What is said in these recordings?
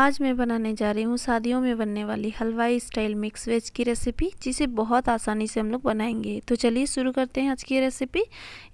आज मैं बनाने जा रही हूँ शादियों में बनने वाली हलवाई स्टाइल मिक्स वेज की रेसिपी जिसे बहुत आसानी से हम लोग बनाएंगे तो चलिए शुरू करते हैं आज की रेसिपी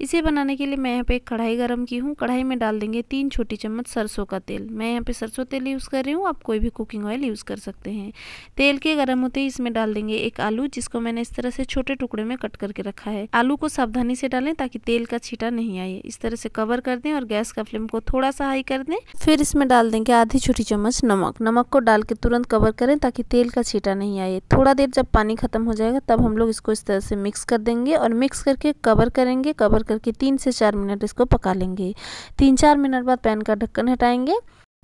इसे बनाने के लिए मैं यहाँ पे एक कढ़ाई गर्म की हूँ कढ़ाई में डाल देंगे तीन छोटी चम्मच सरसों का तेल मैं यहाँ पे सरसों तेल यूज़ कर रही हूँ आप कोई भी कुकिंग ऑयल यूज़ कर सकते हैं तेल के गर्म होते ही इसमें डाल देंगे एक आलू जिसको मैंने इस तरह से छोटे टुकड़े में कट करके रखा है आलू को सावधानी से डालें ताकि तेल का छीटा नहीं आए इस तरह से कवर कर दें और गैस का फ्लेम को थोड़ा सा हाई कर दें फिर इसमें डाल देंगे आधी छोटी चम्मच नमक नमक को डाल के तुरंत कवर करें ताकि तेल का छीटा नहीं आए थोड़ा देर जब पानी ख़त्म हो जाएगा तब हम लोग इसको इस तरह से मिक्स कर देंगे और मिक्स करके कवर करेंगे कवर करके तीन से चार मिनट इसको पका लेंगे तीन चार मिनट बाद पैन का ढक्कन हटाएंगे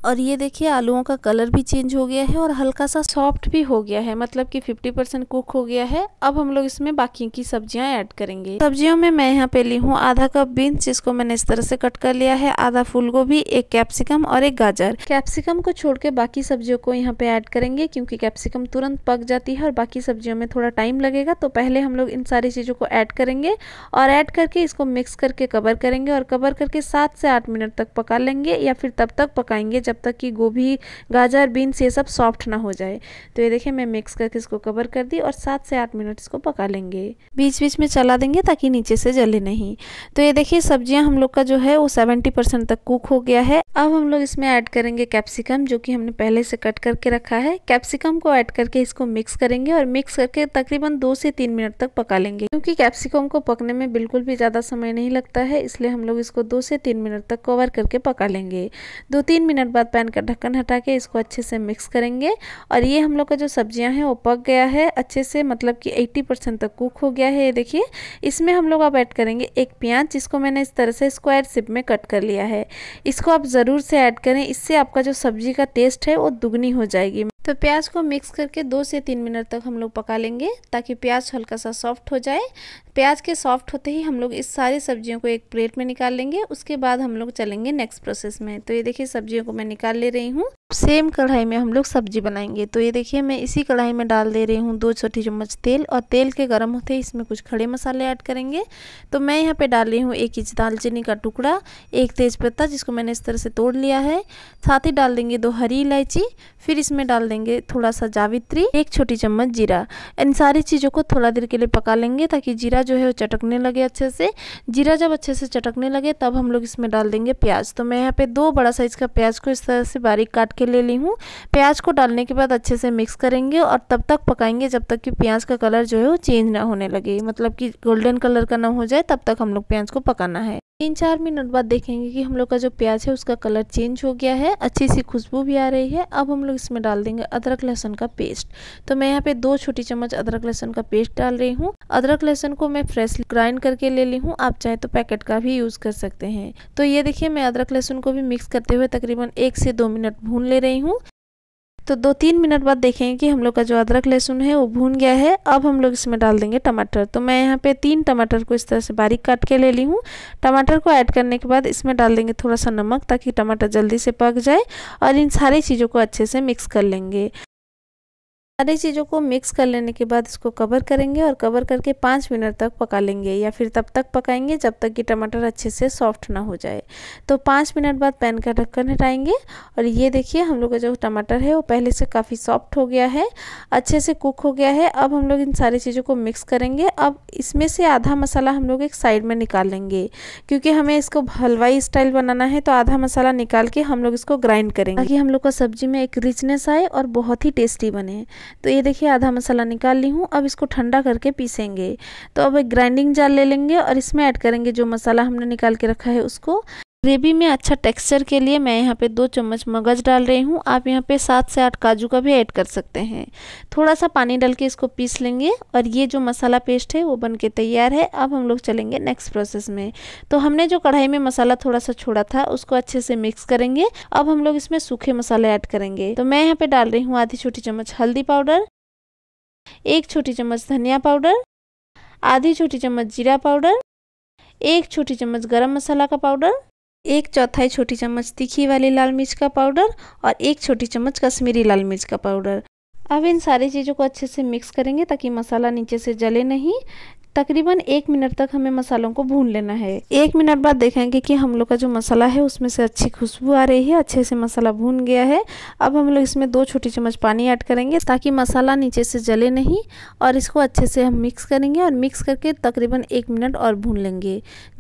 और ये देखिए आलूओं का कलर भी चेंज हो गया है और हल्का सा सॉफ्ट भी हो गया है मतलब कि 50 परसेंट कुक हो गया है अब हम लोग इसमें बाकी की सब्जियां ऐड करेंगे सब्जियों में मैं यहाँ पे ली हूँ आधा कप बीन्स जिसको मैंने इस तरह से कट कर लिया है आधा फूल गोभी एक कैप्सिकम और एक गाजर कैप्सिकम को छोड़ के बाकी सब्जियों को यहाँ पे ऐड करेंगे क्योंकि कैप्सिकम तुरंत पक जाती है और बाकी सब्जियों में थोड़ा टाइम लगेगा तो पहले हम लोग इन सारी चीज़ों को ऐड करेंगे और ऐड करके इसको मिक्स करके कवर करेंगे और कवर करके सात से आठ मिनट तक पका लेंगे या फिर तब तक पकाएंगे जब तक कि गोभी गाजर बीन्स ये सब सॉफ्ट ना हो जाए तो ये देखिए मैं मिक्स करके इसको कवर कर दी और सात से आठ मिनट इसको पका लेंगे बीच बीच में चला देंगे ताकि नीचे से जले नहीं तो ये देखिए सब्जियां हम लोग का जो है वो सेवेंटी तक कुक हो गया है अब हम लोग इसमें ऐड करेंगे कैप्सिकम जो कि हमने पहले से कट करके रखा है कैप्सिकम को ऐड करके इसको मिक्स करेंगे और मिक्स करके तकरीबन दो से तीन मिनट तक पका लेंगे क्योंकि कैप्सिकम को पकने में बिल्कुल भी ज़्यादा समय नहीं लगता है इसलिए हम लोग इसको दो से तीन मिनट तक कवर करके पका लेंगे दो तीन मिनट बाद बाद पैन का ढक्कन हटा के इसको अच्छे से मिक्स करेंगे और ये हम लोग का जो सब्जियां हैं वो पक गया है अच्छे से मतलब कि 80 परसेंट तक कुक हो गया है ये देखिए इसमें हम लोग अब ऐड करेंगे एक प्याज जिसको मैंने इस तरह से स्क्वायर सिप में कट कर लिया है इसको आप ज़रूर से ऐड करें इससे आपका जो सब्जी का टेस्ट है वो दुगनी हो जाएगी तो प्याज को मिक्स करके दो से तीन मिनट तक हम लोग पका लेंगे ताकि प्याज हल्का सा सॉफ्ट हो जाए प्याज के सॉफ्ट होते ही हम लोग इस सारी सब्जियों को एक प्लेट में निकाल लेंगे उसके बाद हम लोग चलेंगे नेक्स्ट प्रोसेस में तो ये देखिए सब्जियों को मैं निकाल ले रही हूँ सेम कढ़ाई में हम लोग सब्जी बनाएंगे तो ये देखिए मैं इसी कढ़ाई में डाल दे रही हूँ दो छोटी चम्मच तेल और तेल के गर्म होते ही इसमें कुछ खड़े मसाले ऐड करेंगे तो मैं यहाँ पे डाल रही हूँ एक इंच दालचीनी का टुकड़ा एक तेज़पत्ता जिसको मैंने इस तरह से तोड़ लिया है साथ ही डाल देंगे दो हरी इलायची फिर इसमें डाल देंगे थोड़ा सा जावित्री एक छोटी चम्मच जीरा इन सारी चीज़ों को थोड़ा देर के लिए पका लेंगे ताकि जीरा जो है वो चटकने लगे अच्छे से जीरा जब अच्छे से चटकने लगे तब हम लोग इसमें डाल देंगे प्याज तो मैं यहाँ पर दो बड़ा साइज़ का प्याज को इस तरह से बारीक काट के ले ली हूँ प्याज को डालने के बाद अच्छे से मिक्स करेंगे और तब तक पकाएंगे जब तक कि प्याज का कलर जो है वो चेंज ना होने लगे मतलब कि गोल्डन कलर का ना हो जाए तब तक हम लोग प्याज को पकाना है तीन चार मिनट बाद देखेंगे कि हम लोग का जो प्याज है उसका कलर चेंज हो गया है अच्छी सी खुशबू भी आ रही है अब हम लोग इसमें डाल देंगे अदरक लहसुन का पेस्ट तो मैं यहाँ पे दो छोटी चम्मच अदरक लहसुन का पेस्ट डाल रही हूँ अदरक लहसुन को मैं फ्रेश ग्राइंड करके ले ली हूँ आप चाहे तो पैकेट का भी यूज़ कर सकते हैं तो ये देखिए मैं अदरक लहसुन को भी मिक्स करते हुए तकरीबन एक से दो मिनट भून ले रही हूँ तो दो तीन मिनट बाद देखेंगे कि हम लोग का जो अदरक लहसुन है वो भून गया है अब हम लोग इसमें डाल देंगे टमाटर तो मैं यहाँ पे तीन टमाटर को इस तरह से बारीक काट के ले ली हूँ टमाटर को ऐड करने के बाद इसमें डाल देंगे थोड़ा सा नमक ताकि टमाटर जल्दी से पक जाए और इन सारी चीज़ों को अच्छे से मिक्स कर लेंगे सारी चीज़ों को मिक्स कर लेने के बाद इसको कवर करेंगे और कवर करके पाँच मिनट तक पका लेंगे या फिर तब तक पकाएंगे जब तक कि टमाटर अच्छे से सॉफ्ट ना हो जाए तो पाँच मिनट बाद पैन का ढक्कन हटाएंगे और ये देखिए हम लोग का जो टमाटर है वो पहले से काफ़ी सॉफ्ट हो गया है अच्छे से कुक हो गया है अब हम लोग इन सारी चीज़ों को मिक्स करेंगे अब इसमें से आधा मसाला हम लोग एक साइड में निकाल लेंगे क्योंकि हमें इसको हलवाई स्टाइल बनाना है तो आधा मसाला निकाल के हम लोग इसको ग्राइंड करेंगे ताकि हम लोग का सब्जी में एक रिचनेस आए और बहुत ही टेस्टी बने तो ये देखिए आधा मसाला निकाल ली हूँ अब इसको ठंडा करके पीसेंगे तो अब एक ग्राइंडिंग जार ले लेंगे और इसमें ऐड करेंगे जो मसाला हमने निकाल के रखा है उसको ग्रेवी में अच्छा टेक्सचर के लिए मैं यहाँ पे दो चम्मच मगज डाल रही हूँ आप यहाँ पे सात से आठ काजू का भी ऐड कर सकते हैं थोड़ा सा पानी डाल के इसको पीस लेंगे और ये जो मसाला पेस्ट है वो बन के तैयार है अब हम लोग चलेंगे नेक्स्ट प्रोसेस में तो हमने जो कढ़ाई में मसाला थोड़ा सा छोड़ा था उसको अच्छे से मिक्स करेंगे अब हम लोग इसमें सूखे मसाले ऐड करेंगे तो मैं यहाँ पर डाल रही हूँ आधी छोटी चम्मच हल्दी पाउडर एक छोटी चम्मच धनिया पाउडर आधी छोटी चम्मच जीरा पाउडर एक छोटी चम्मच गर्म मसाला का पाउडर एक चौथाई छोटी चम्मच तीखी वाली लाल मिर्च का पाउडर और एक छोटी चम्मच कश्मीरी लाल मिर्च का पाउडर अब इन सारी चीज़ों को अच्छे से मिक्स करेंगे ताकि मसाला नीचे से जले नहीं तकरीबन एक मिनट तक हमें मसालों को भून लेना है एक मिनट बाद देखेंगे कि हम लोग का जो मसाला है उसमें से अच्छी खुशबू आ रही है अच्छे से मसाला भून गया है अब हम लोग इसमें दो छोटी चम्मच पानी ऐड करेंगे ताकि मसाला नीचे से जले नहीं और इसको अच्छे से हम मिक्स करेंगे और मिक्स करके तकरीबन एक मिनट और भून लेंगे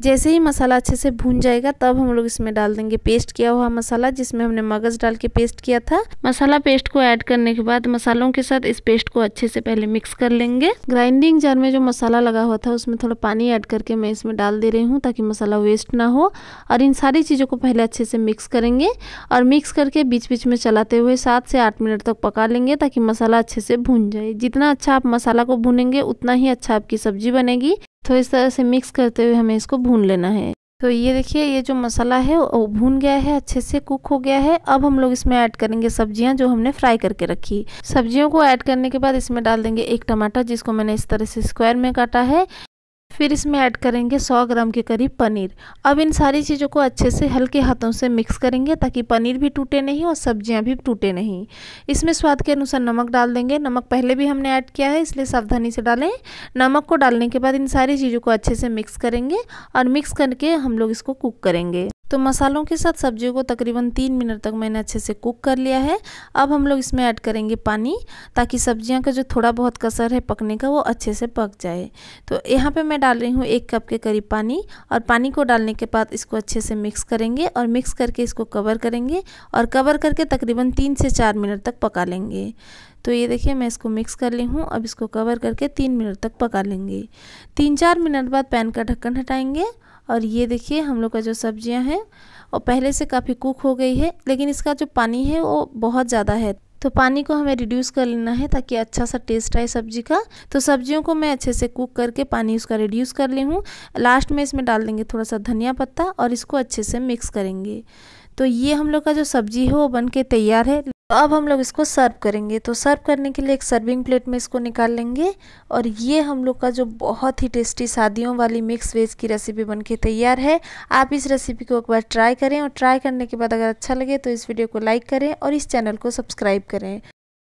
जैसे ही मसाला अच्छे से भून जाएगा तब हम लोग इसमें डाल देंगे पेस्ट किया हुआ मसाला जिसमें हमने मगज़ डाल के पेस्ट किया था मसाला पेस्ट को ऐड करने के बाद मसालों के साथ इस पेस्ट को अच्छे से पहले मिक्स कर लेंगे ग्राइंडिंग जार में जो मसाला लगा लगा हुआ था उसमें थोड़ा पानी ऐड करके मैं इसमें डाल दे रही हूँ ताकि मसाला वेस्ट ना हो और इन सारी चीज़ों को पहले अच्छे से मिक्स करेंगे और मिक्स करके बीच बीच में चलाते हुए सात से आठ मिनट तक पका लेंगे ताकि मसाला अच्छे से भून जाए जितना अच्छा आप मसाला को भूनेंगे उतना ही अच्छा आपकी सब्जी बनेगी तो इस तरह से मिक्स करते हुए हमें इसको भून लेना है तो ये देखिए ये जो मसाला है वो भून गया है अच्छे से कुक हो गया है अब हम लोग इसमें ऐड करेंगे सब्जियां जो हमने फ्राई करके रखी सब्जियों को ऐड करने के बाद इसमें डाल देंगे एक टमाटर जिसको मैंने इस तरह से स्क्वायर में काटा है फिर इसमें ऐड करेंगे 100 ग्राम के करीब पनीर अब इन सारी चीज़ों को अच्छे से हल्के हाथों से मिक्स करेंगे ताकि पनीर भी टूटे नहीं और सब्जियां भी टूटे नहीं इसमें स्वाद के अनुसार नमक डाल देंगे नमक पहले भी हमने ऐड किया है इसलिए सावधानी से डालें नमक को डालने के बाद इन सारी चीज़ों को अच्छे से मिक्स करेंगे और मिक्स करके हम लोग इसको कुक करेंगे तो मसालों के साथ सब्जियों को तकरीबन तीन मिनट तक मैंने अच्छे से कुक कर लिया है अब हम लोग इसमें ऐड करेंगे पानी ताकि सब्जियां का जो थोड़ा बहुत कसर है पकने का वो अच्छे से पक जाए तो यहाँ पे मैं डाल रही हूँ एक कप के करीब पानी और पानी को डालने के बाद इसको अच्छे से मिक्स करेंगे और मिक्स करके इसको कवर करेंगे और कवर करके तकरीबन तीन से चार मिनट तक पका लेंगे तो ये देखिए मैं इसको मिक्स कर ली हूँ अब इसको कवर करके तीन मिनट तक पका लेंगे तीन चार मिनट बाद पैन का ढक्कन हटाएंगे और ये देखिए हम लोग का जो सब्जियाँ हैं और पहले से काफ़ी कुक हो गई है लेकिन इसका जो पानी है वो बहुत ज़्यादा है तो पानी को हमें रिड्यूस कर लेना है ताकि अच्छा सा टेस्ट आए सब्जी का तो सब्जियों को मैं अच्छे से कुक करके पानी उसका रिड्यूस कर ली हूँ लास्ट में इसमें डाल देंगे थोड़ा सा धनिया पत्ता और इसको अच्छे से मिक्स करेंगे तो ये हम लोग का जो सब्जी है वो बन के तैयार है अब हम लोग इसको सर्व करेंगे तो सर्व करने के लिए एक सर्विंग प्लेट में इसको निकाल लेंगे और ये हम लोग का जो बहुत ही टेस्टी शादियों वाली मिक्स वेज की रेसिपी बनके तैयार है आप इस रेसिपी को एक बार ट्राई करें और ट्राई करने के बाद अगर अच्छा लगे तो इस वीडियो को लाइक करें और इस चैनल को सब्सक्राइब करें